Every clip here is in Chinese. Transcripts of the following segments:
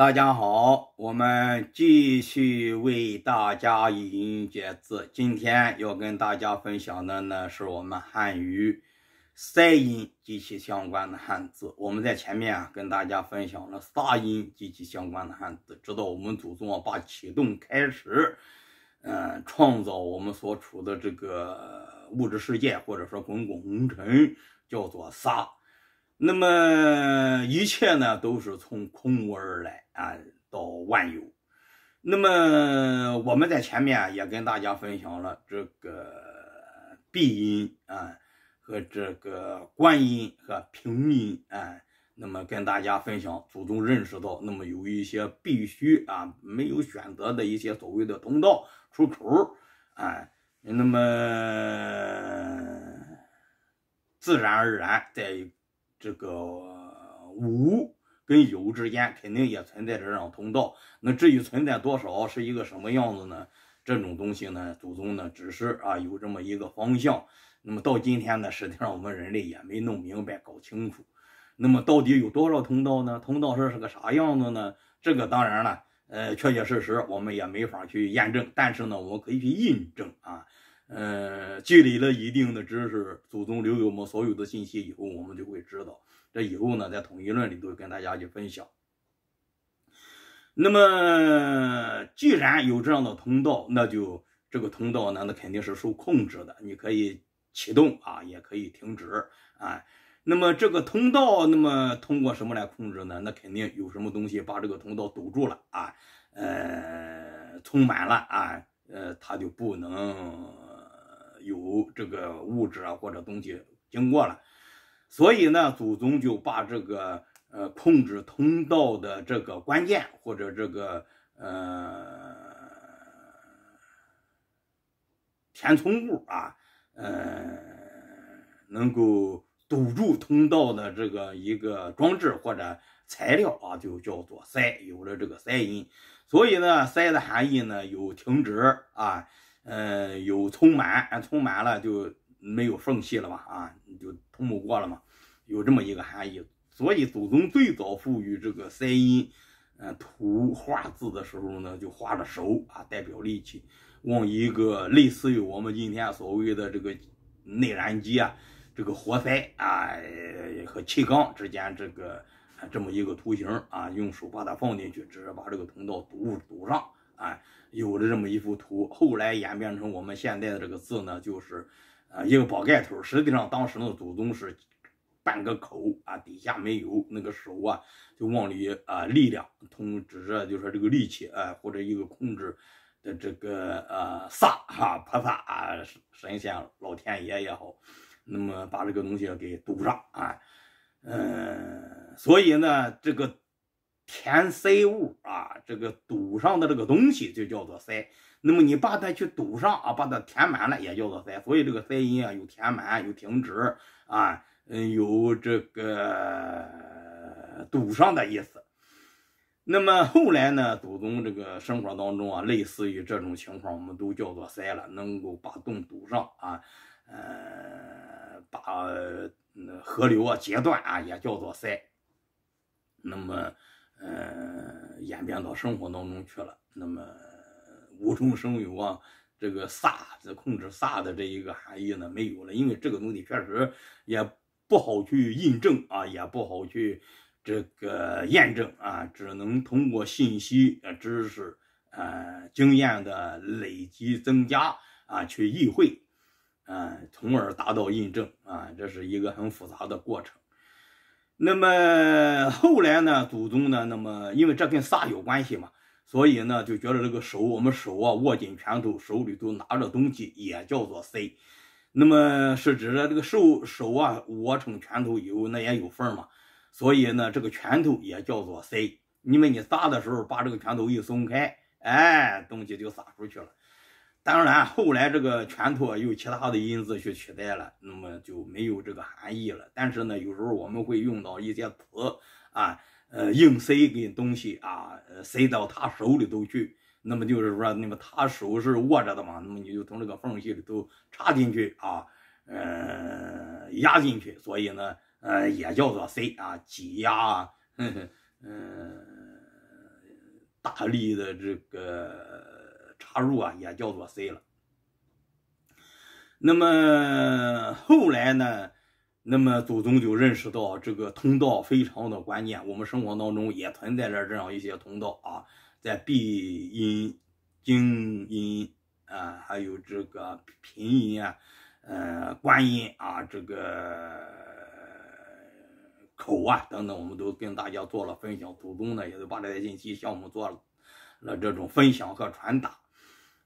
大家好，我们继续为大家语音解字。今天要跟大家分享的呢，是我们汉语塞音及其相关的汉字。我们在前面啊跟大家分享了撒音及其相关的汉字，直到我们祖宗啊把启动、开始，嗯，创造我们所处的这个物质世界或者说滚滚红尘，叫做撒。那么一切呢，都是从空无而来啊，到万有。那么我们在前面也跟大家分享了这个闭音啊，和这个观音和平音啊。那么跟大家分享，祖宗认识到，那么有一些必须啊，没有选择的一些所谓的通道出口啊，那么自然而然在。这个无跟有之间肯定也存在着这种通道，那至于存在多少，是一个什么样子呢？这种东西呢，祖宗呢只是啊有这么一个方向，那么到今天呢，实际上我们人类也没弄明白、搞清楚。那么到底有多少通道呢？通道是个啥样子呢？这个当然了，呃，确确实实我们也没法去验证，但是呢，我们可以去印证啊。呃，积累了一定的知识，祖宗留给我们所有的信息以后，我们就会知道。这以后呢，在统一论里头跟大家去分享。那么，既然有这样的通道，那就这个通道呢，那肯定是受控制的。你可以启动啊，也可以停止啊。那么这个通道，那么通过什么来控制呢？那肯定有什么东西把这个通道堵住了啊，呃，充满了啊，呃，它就不能。有这个物质啊或者东西经过了，所以呢，祖宗就把这个呃控制通道的这个关键或者这个呃填充物啊，呃能够堵住通道的这个一个装置或者材料啊，就叫做塞。有了这个塞音，所以呢，塞的含义呢有停止啊。呃，有充满，充满了就没有缝隙了嘛，啊，就通不过了嘛，有这么一个含义。所以祖宗最早赋予这个塞音，呃，图画字的时候呢，就画着手啊，代表力气，往一个类似于我们今天所谓的这个内燃机啊，这个活塞啊和气缸之间这个这么一个图形啊，用手把它放进去，只是把这个通道堵堵上，哎。有了这么一幅图，后来演变成我们现在的这个字呢，就是，啊，一个宝盖头。实际上，当时的祖宗是半个口啊，底下没有那个手啊，就往里啊力量，通指着就说这个力气啊，或者一个控制的这个啊，萨哈菩萨、神仙、老天爷也好，那么把这个东西给堵上啊。嗯，所以呢，这个。填塞物啊，这个堵上的这个东西就叫做塞。那么你把它去堵上啊，把它填满了也叫做塞。所以这个塞音啊，有填满，有停止啊，嗯，有这个堵上的意思。那么后来呢，祖宗这个生活当中啊，类似于这种情况，我们都叫做塞了，能够把洞堵上啊，呃，把河流啊截断啊，也叫做塞。那么。呃，演变到生活当中去了。那么，无中生有啊，这个“撒在控制“撒的这一个含义呢，没有了。因为这个东西确实也不好去印证啊，也不好去这个验证啊，只能通过信息、呃、知识、呃、经验的累积增加啊，去意会啊，从而达到印证啊，这是一个很复杂的过程。那么后来呢，祖宗呢？那么因为这跟撒有关系嘛，所以呢就觉得这个手，我们手啊握紧拳头，手里都拿着东西，也叫做撒。那么是指的这个手手啊握成拳头以后，那也有缝嘛，所以呢这个拳头也叫做撒。因为你撒的时候，把这个拳头一松开，哎，东西就撒出去了。当然，后来这个拳头有其他的音字去取代了，那么就没有这个含义了。但是呢，有时候我们会用到一些词啊，呃，硬塞给东西啊，塞到他手里头去。那么就是说，那么他手是握着的嘛，那么你就从这个缝隙里头插进去啊，呃，压进去。所以呢，呃，也叫做塞啊，挤压，嗯，大力的这个。插入啊，也叫做 C 了。那么后来呢？那么祖宗就认识到这个通道非常的关键。我们生活当中也存在着这样一些通道啊，在闭音、精音啊，还有这个平音啊、呃、观音啊、这个口啊等等，我们都跟大家做了分享。祖宗呢，也都把这些信息向我们做了了这种分享和传达。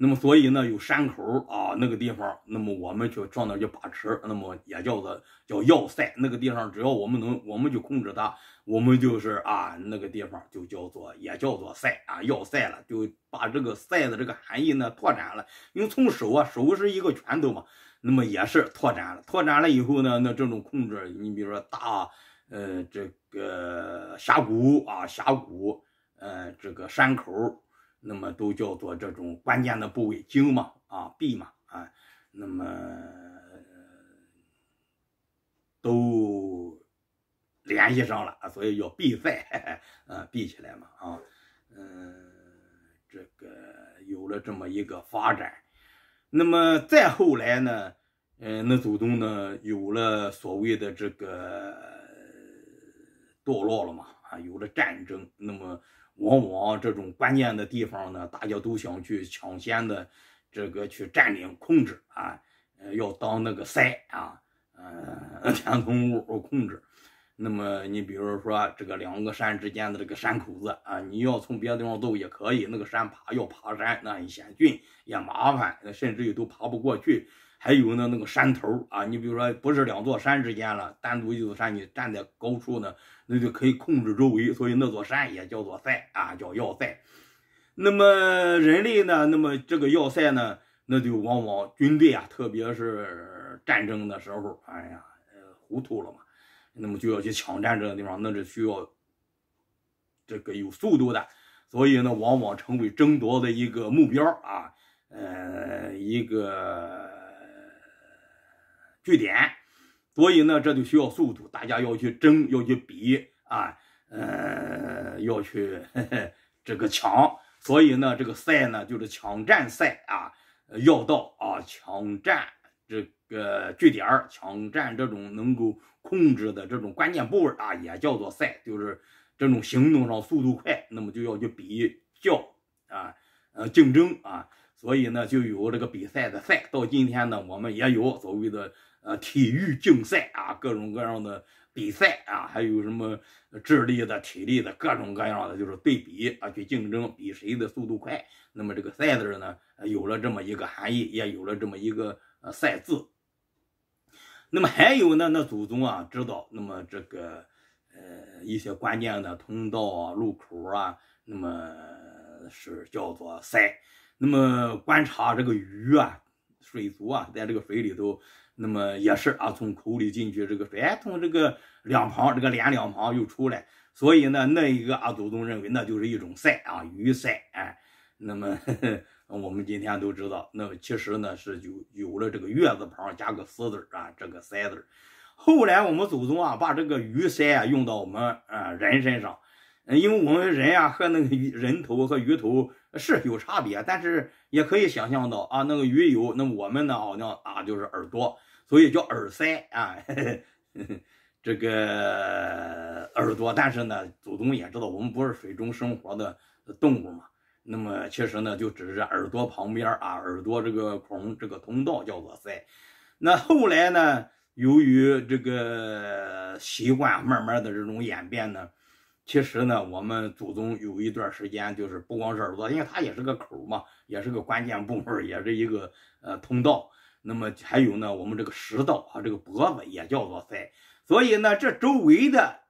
那么，所以呢，有山口啊，那个地方，那么我们就上那去把持，那么也叫做叫要塞，那个地方只要我们能，我们就控制它，我们就是啊，那个地方就叫做也叫做塞啊，要塞了，就把这个塞的这个含义呢拓展了，因为从手啊，手是一个拳头嘛，那么也是拓展了，拓展了以后呢，那这种控制，你比如说大，呃，这个峡谷啊，峡谷，呃，这个山口。那么都叫做这种关键的部位经嘛啊，臂嘛啊，那么都联系上了，所以叫臂塞，啊，臂起来嘛啊，嗯，这个有了这么一个发展。那么再后来呢，嗯，那祖宗呢有了所谓的这个堕落了嘛啊，有了战争，那么。往往这种关键的地方呢，大家都想去抢先的，这个去占领控制啊，要当那个塞啊，呃，填 充物控制。那么你比如说这个两个山之间的这个山口子啊，你要从别的地方走也可以。那个山爬要爬山，那很险峻，也麻烦，甚至于都爬不过去。还有呢，那个山头啊，你比如说不是两座山之间了，单独一座山，你站在高处呢，那就可以控制周围，所以那座山也叫做塞啊，叫要塞。那么人类呢，那么这个要塞呢，那就往往军队啊，特别是战争的时候，哎呀，糊涂了嘛。那么就要去抢占这个地方，那是需要这个有速度的，所以呢，往往成为争夺的一个目标啊，呃，一个据点，所以呢，这就需要速度，大家要去争，要去比啊，呃，要去这个抢，所以呢，这个赛呢就是抢占赛啊，要到啊，抢占。这个据点儿抢占这种能够控制的这种关键部位啊，也叫做赛，就是这种行动上速度快，那么就要去比较啊，呃，竞争啊，所以呢，就有这个比赛的赛。到今天呢，我们也有所谓的呃体育竞赛啊，各种各样的比赛啊，还有什么智力的、体力的，各种各样的就是对比啊去竞争，比谁的速度快。那么这个赛字儿呢，有了这么一个含义，也有了这么一个。呃，赛字，那么还有呢？那祖宗啊，知道那么这个呃一些关键的通道啊、路口啊，那么是叫做塞。那么观察这个鱼啊、水族啊，在这个水里头，那么也是啊，从口里进去，这个水从这个两旁这个脸两旁又出来，所以呢，那一个啊祖宗认为那就是一种塞啊，鱼塞哎，那么。我们今天都知道，那个其实呢是有有了这个月字旁加个“思字啊，这个“塞”字后来我们祖宗啊把这个鱼鳃啊用到我们啊人身上，因为我们人啊和那个鱼头和鱼头是有差别，但是也可以想象到啊，那个鱼有，那我们呢好像啊就是耳朵，所以叫耳塞啊，这个耳朵。但是呢，祖宗也知道我们不是水中生活的动物嘛。那么其实呢，就只是耳朵旁边啊，耳朵这个孔这个通道叫做塞。那后来呢，由于这个习惯慢慢的这种演变呢，其实呢，我们祖宗有一段时间就是不光是耳朵，因为它也是个口嘛，也是个关键部位，也是一个呃通道。那么还有呢，我们这个食道啊，这个脖子也叫做塞。所以呢，这周围的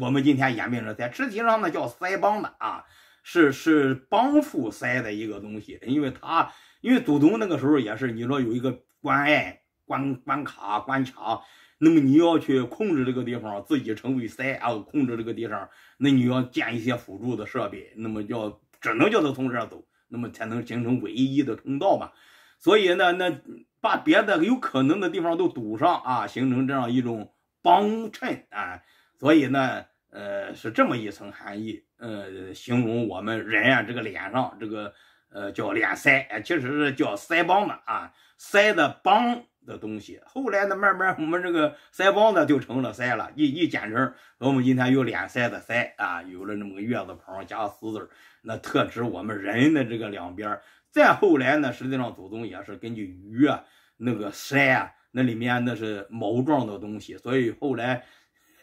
我们今天演变成塞，实际上呢叫腮帮子啊。是是帮扶塞的一个东西，因为他因为祖宗那个时候也是，你说有一个关隘关关卡关卡，那么你要去控制这个地方，自己成为塞啊，控制这个地方，那你要建一些辅助的设备，那么叫只能叫他从这儿走，那么才能形成唯一的通道嘛。所以呢，那把别的有可能的地方都堵上啊，形成这样一种帮衬啊，所以呢。呃，是这么一层含义，呃，形容我们人啊，这个脸上这个，呃，叫脸腮，哎，其实是叫腮帮子啊，腮的帮的东西。后来呢，慢慢我们这个腮帮子就成了腮了，一一简称。我们今天有脸腮的腮啊，有了那么个月字旁加“思字，那特指我们人的这个两边。再后来呢，实际上祖宗也是根据鱼啊那个腮啊，那里面那是毛状的东西，所以后来。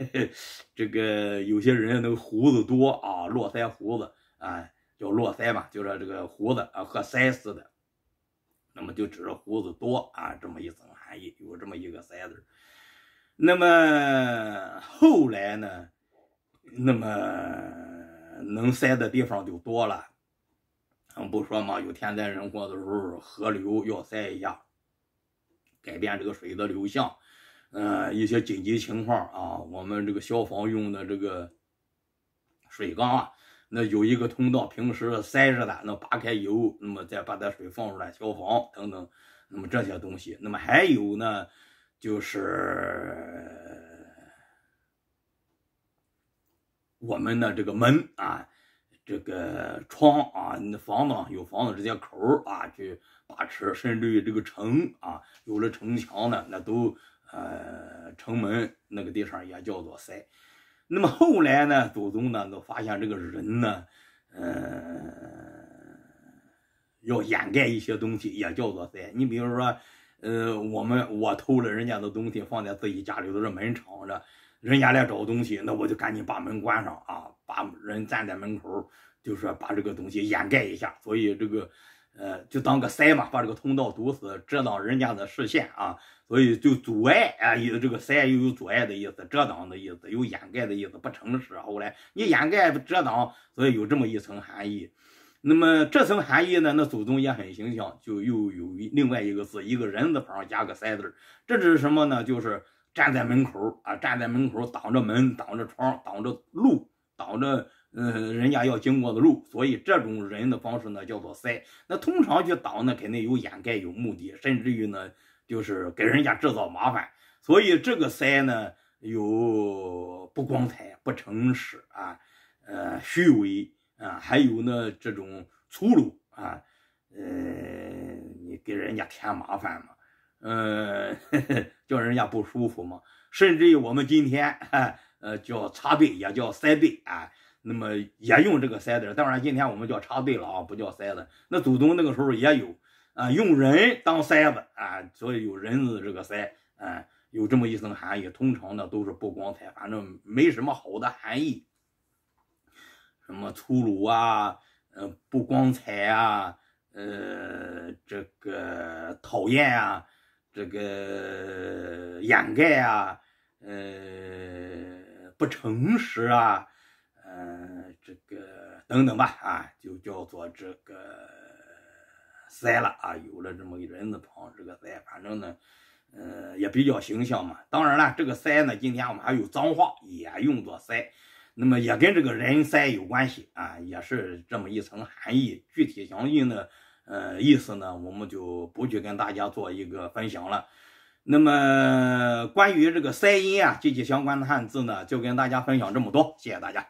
这个有些人那个胡子多啊，络腮胡子啊，叫络腮嘛，就是这个胡子啊和腮似的，那么就指着胡子多啊这么一层含义，有这么一个腮字。那么后来呢，那么能塞的地方就多了，嗯，不说嘛，有天灾人祸的时候，河流要塞一下，改变这个水的流向。呃，一些紧急情况啊，我们这个消防用的这个水缸啊，那有一个通道，平时塞着的，那拔开以后，那么再把它水放出来，消防等等，那么这些东西，那么还有呢，就是我们的这个门啊，这个窗啊，房子有房子这些口啊去把持，甚至于这个城啊，有了城墙呢，那都。呃，城门那个地方也叫做塞。那么后来呢，祖宗呢就发现这个人呢，呃，要掩盖一些东西也叫做塞。你比如说，呃，我们我偷了人家的东西放在自己家里头，这门敞着，人家来找东西，那我就赶紧把门关上啊，把人站在门口，就是把这个东西掩盖一下。所以这个，呃，就当个塞嘛，把这个通道堵死，遮挡人家的视线啊。所以就阻碍啊，意思这个塞又有阻碍的意思，遮挡的意思，有掩盖的意思，不诚实。后来你掩盖遮挡，所以有这么一层含义。那么这层含义呢，那祖宗也很形象，就又有另外一个字，一个人字旁加个塞字儿，这是什么呢？就是站在门口啊，站在门口挡着门，挡着窗，挡着路，挡着嗯人家要经过的路。所以这种人的方式呢，叫做塞。那通常去挡，呢，肯定有掩盖有目的，甚至于呢。就是给人家制造麻烦，所以这个塞呢，有不光彩、不诚实啊，呃，虚伪啊，还有呢这种粗鲁啊，呃，你给人家添麻烦嘛，呃，叫人家不舒服嘛，甚至于我们今天，呃，叫插队也叫塞队啊，那么也用这个塞子，当然今天我们叫插队了啊，不叫塞了，那祖宗那个时候也有。啊，用人当塞子啊，所以有人字这个塞，啊，有这么一层含义。通常呢都是不光彩，反正没什么好的含义，什么粗鲁啊，呃，不光彩啊，呃，这个讨厌啊，这个 掩盖啊，呃，不诚实啊，呃，这个等等吧，啊，就叫做这个。塞了啊，有了这么一个人字旁，这个塞，反正呢，呃，也比较形象嘛。当然了，这个塞呢，今天我们还有脏话也用作塞，那么也跟这个人塞有关系啊，也是这么一层含义。具体详细的，呃，意思呢，我们就不去跟大家做一个分享了。那么关于这个塞音啊，及其相关的汉字呢，就跟大家分享这么多，谢谢大家。